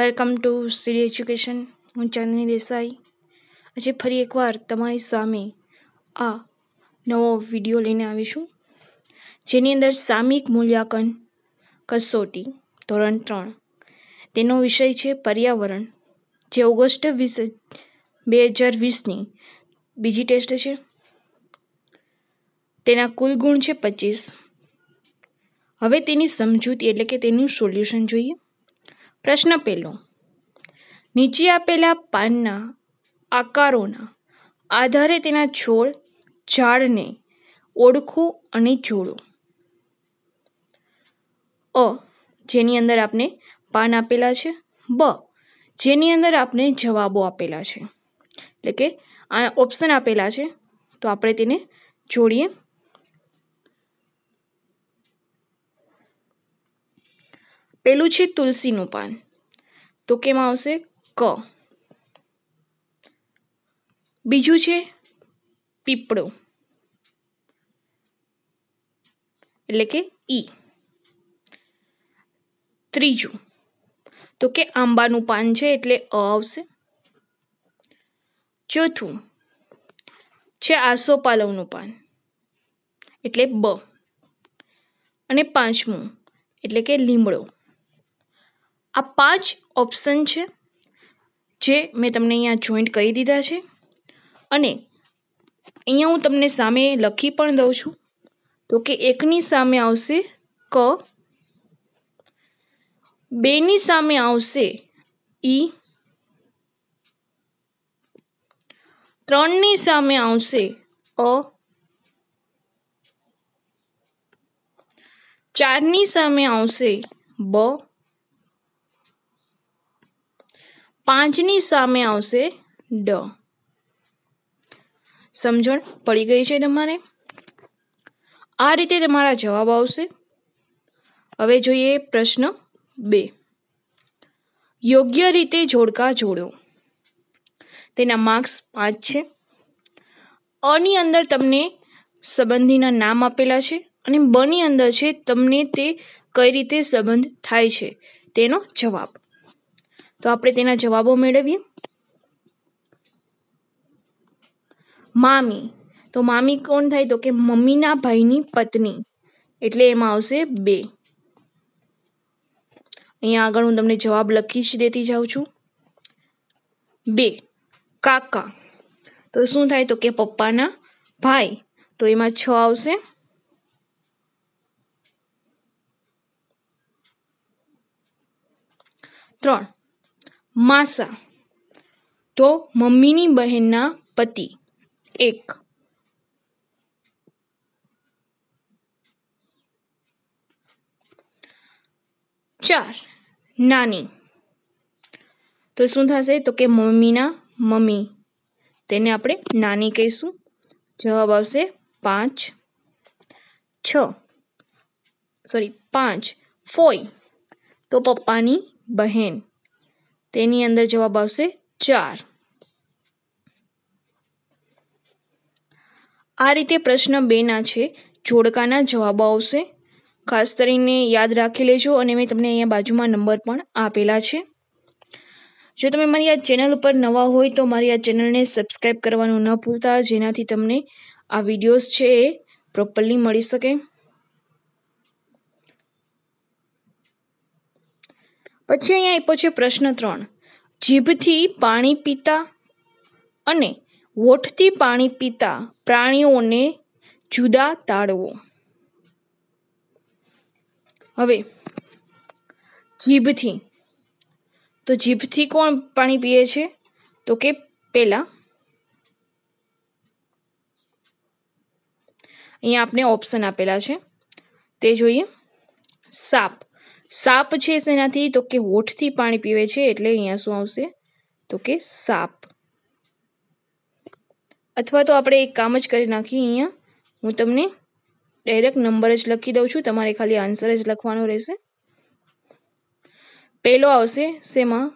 welcome to સિરી education હું ચંદની દેસાઈ આજે ફરી એકવાર તમારી સામે આ નવો વિડીયો લઈને આવીશું જેની અંદર સામિક મૂલ્યાંકન કસોટી ધોરણ ત્રણ તેનો વિષય છે પર્યાવરણ જે ઓગસ્ટ વીસ બે હજાર વીસની બીજી ટેસ્ટ છે તેના કુલ ગુણ છે પચીસ હવે તેની સમજૂતી એટલે કે તેનું સોલ્યુશન જોઈએ પ્રશ્ન પહેલો નીચે આપેલા પાનના આકારોના આધારે તેના છોડ ઝાડને ઓળખો અને જોડો અ જેની અંદર આપને પાન આપેલા છે બ જેની અંદર આપને જવાબો આપેલા છે એટલે કે આ ઓપ્શન આપેલા છે તો આપણે તેને જોડીએ પેલું છે તુલસીનું પાન તો કેમાં આવશે ક બીજું છે પીપળો એટલે કે ઈ ત્રીજું તો કે આંબાનું પાન છે એટલે અ આવશે ચોથું છે આસોપાલવનું પાન એટલે બ અને પાંચમું એટલે કે લીમડો આ પાંચ ઓપ્શન છે જે મેં તમને અહીંયા જોઈન્ટ કરી દીધા છે અને અહીંયા હું તમને સામે લખી પણ દઉં છું તો કે એકની સામે આવશે ક બેની સામે આવશે ઈ ત્રણની સામે આવશે અ ચારની સામે આવશે બ પાંચની સામે આવશે ડ સમજણ પડી ગઈ છે તમારે આ રીતે તમારા જવાબ આવશે હવે જોઈએ પ્રશ્ન બે યોગ્ય રીતે જોડકા જોડો તેના માર્ક્સ પાંચ છે અની અંદર તમને સંબંધીના નામ આપેલા છે અને બની અંદર છે તમને તે કઈ રીતે સંબંધ થાય છે તેનો જવાબ તો આપણે તેના જવાબો મેળવીએ મામી તો મામી કોણ થાય તો કે મમ્મીના ભાઈની પત્ની એટલે એમાં આવશે બે અહીંયા આગળ હું તમને જવાબ લખી જ દેતી જાઉં છું બે કાકા તો શું થાય તો કે પપ્પાના ભાઈ તો એમાં છ આવશે ત્રણ માસા તો મમ્મીની બહેનના પતિ એક ચાર નાની તો શું થશે તો કે મમ્મીના મમ્મી તેને આપણે નાની કહીશું જવાબ આવશે પાંચ છ સોરી પાંચ ફોઈ તો પપ્પાની બહેન તેની અંદર જવાબ આવશે ચાર આ રીતે પ્રશ્ન બેના છે જોડકાના જવાબો આવશે ખાસ કરીને યાદ રાખી લેજો અને મેં તમને અહીંયા બાજુમાં નંબર પણ આપેલા છે જો તમે મારી આ ચેનલ ઉપર નવા હોય તો મારી આ ચેનલને સબસ્ક્રાઈબ કરવાનું ન ભૂલતા જેનાથી તમને આ વિડીયોઝ છે એ પ્રોપરલી મળી શકે પછી અહીંયા આપ્યો છે પ્રશ્ન ત્રણ જીભથી પાણી પીતા અને હોઠથી પાણી પીતા પ્રાણીઓને જુદા તાળવો હવે જીભથી તો જીભથી કોણ પાણી પીએ છે તો કે પેલા અહીંયા આપણે ઓપ્શન આપેલા છે તે જોઈએ સાપ સાપ છે શેનાથી તો કે હોઠથી પાણી પીવે છે એટલે અહીંયા શું આવશે તો કે સાપ અથવા તો આપણે એક કામ જ કરી નાખીએ અહીંયા હું તમને ડાયરેક્ટ નંબર જ લખી દઉં છું તમારે ખાલી આન્સર જ લખવાનો રહેશે પહેલો આવશે શેમાં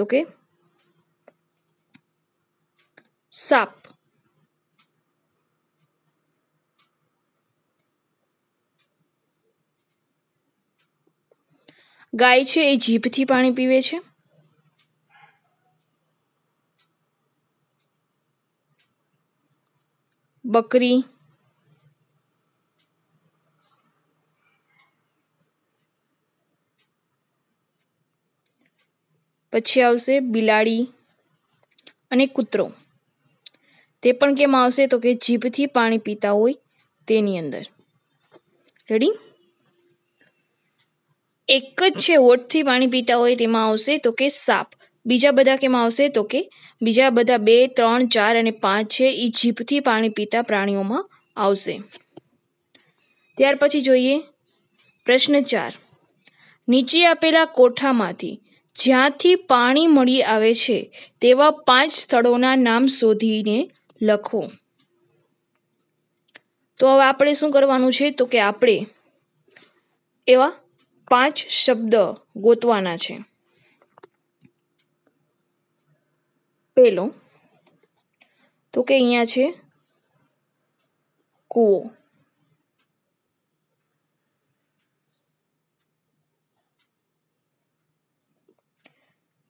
તો કે સાપ ગાય છે એ જીભથી પાણી પીવે છે બકરી પછી આવશે બિલાડી અને કૂતરો તે પણ કેમ આવશે તો કે જીભથી પાણી પીતા હોય તેની અંદર રેડી એક જ છે હોઠથી પાણી પીતા હોય તેમાં આવશે તો કે સાપ બીજા બધા કેમાં આવશે તો કે બીજા બધા બે ત્રણ ચાર અને પાંચ છે એ જીભથી પાણી પીતા પ્રાણીઓમાં આવશે ત્યાર પછી જોઈએ પ્રશ્ન ચાર નીચે આપેલા કોઠામાંથી જ્યાંથી પાણી મળી આવે છે તેવા પાંચ સ્થળોના નામ શોધીને લખો તો હવે આપણે શું કરવાનું છે તો કે આપણે એવા પાંચ શબ્દ ગોતવાના છે પેલો તો કે અહીંયા છે કૂવો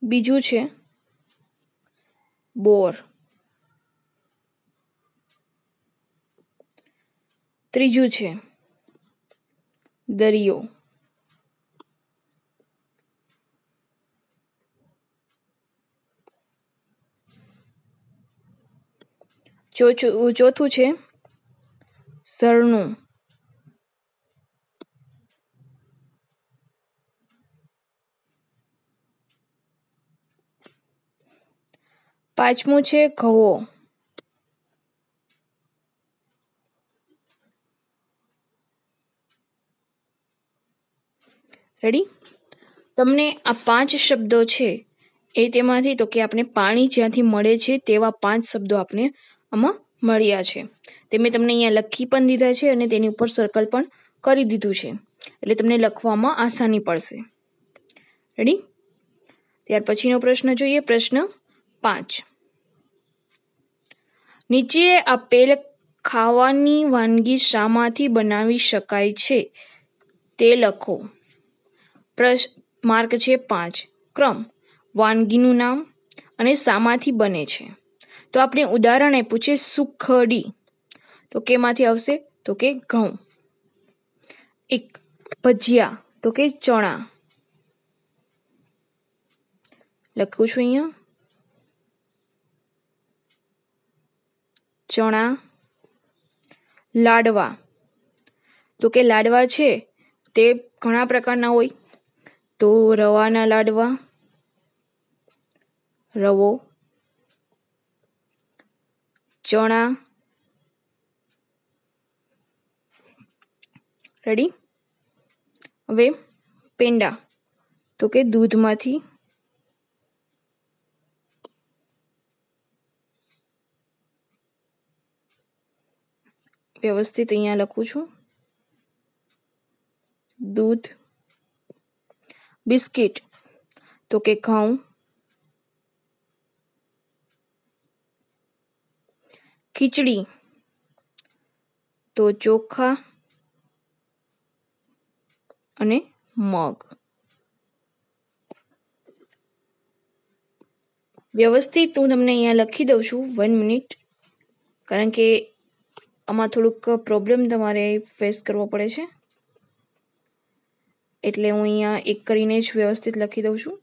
બીજું છે બોર ત્રીજું છે દરિયો ચોથું છે સરનું પાંચમું છે ઘવો રેડી તમને આ પાંચ શબ્દો છે એ તેમાંથી તો કે આપણે પાણી જ્યાંથી મળે છે તેવા પાંચ શબ્દો આપણે આમાં મળ્યા છે તે મેં તમને અહીંયા લખી પણ દીધા છે અને તેની ઉપર સર્કલ પણ કરી દીધું છે એટલે તમને લખવામાં આસાની પડશે રેડી ત્યાર પછીનો પ્રશ્ન જોઈએ પ્રશ્ન પાંચ નીચે આપેલ ખાવાની વાનગી શામાંથી બનાવી શકાય છે તે લખો પ્રશ્ન માર્ક છે પાંચ ક્રમ વાનગીનું નામ અને શામાંથી બને છે તો આપણે ઉદાહરણ આપ્યું છે સુખડી તો કેમાંથી આવશે તો કે ઘઉં એક ભજીયા તો કે ચણા લખું છું અહીંયા ચણા લાડવા તો કે લાડવા છે તે ઘણા પ્રકારના હોય તો રવાના લાડવા રવો ચણા રેડી હવે પેંડા તો કે દૂધમાંથી વ્યવસ્થિત અહીંયા લખું છું દૂધ બિસ્કિટ તો કે ઘઉં ખીચડી તો ચોખા અને મગ વ્યવસ્થિત હું તમને અહીંયા લખી દઉં છું વન મિનિટ કારણ કે આમાં થોડુંક પ્રોબ્લેમ તમારે ફેસ કરવો પડે છે એટલે હું અહીંયા એક કરીને જ વ્યવસ્થિત લખી દઉં છું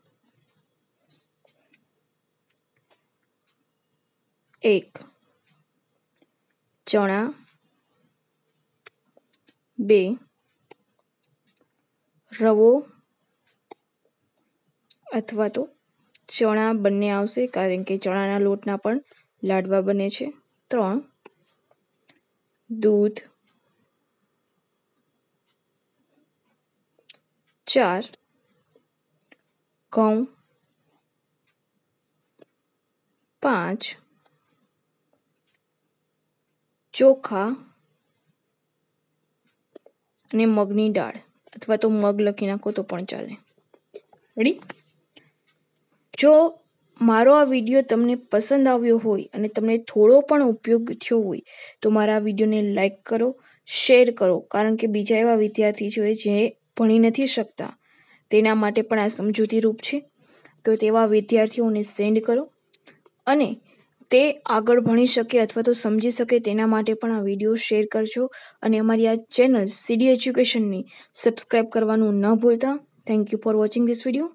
એક ચણા બે રવો અથવા તો ચણા બંને આવશે કારણ કે ચણાના લોટના પણ લાડવા બને છે ત્રણ દૂધ ચાર ઘઉં પાંચ ચોખા અને મગની દાળ અથવા તો મગ લખી નાખો તો પણ ચાલે રેડી જો મારો આ વિડીયો તમને પસંદ આવ્યો હોય અને તમને થોડો પણ ઉપયોગ થયો હોય તો મારા આ વિડીયોને લાઇક કરો શેર કરો કારણ કે બીજા એવા વિદ્યાર્થી છે જે ભણી નથી શકતા તેના માટે પણ આ સમજૂતી રૂપ છે તો તેવા વિદ્યાર્થીઓને સેન્ડ કરો અને તે આગળ ભણી શકે અથવા તો સમજી શકે તેના માટે પણ આ વિડીયો શેર કરજો અને અમારી આ ચેનલ સીડી એજ્યુકેશનને સબસ્ક્રાઈબ કરવાનું ન ભૂલતા thank you for watching this video